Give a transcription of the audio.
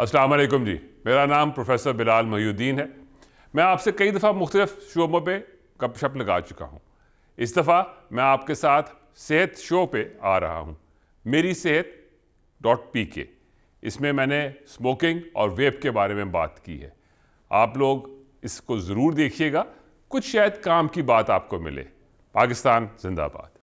असलम जी मेरा नाम प्रोफेसर बिलाल महीद्दीन है मैं आपसे कई दफ़ा मुख्तलिफ शोबों पर गपशप लगा चुका हूँ इस दफ़ा मैं आपके साथ सेहत शो पे आ रहा हूँ मेरी सेहत डॉट पी के इसमें मैंने स्मोकिंग और वेप के बारे में बात की है आप लोग इसको ज़रूर देखिएगा कुछ शायद काम की बात आपको मिले पाकिस्तान जिंदाबाद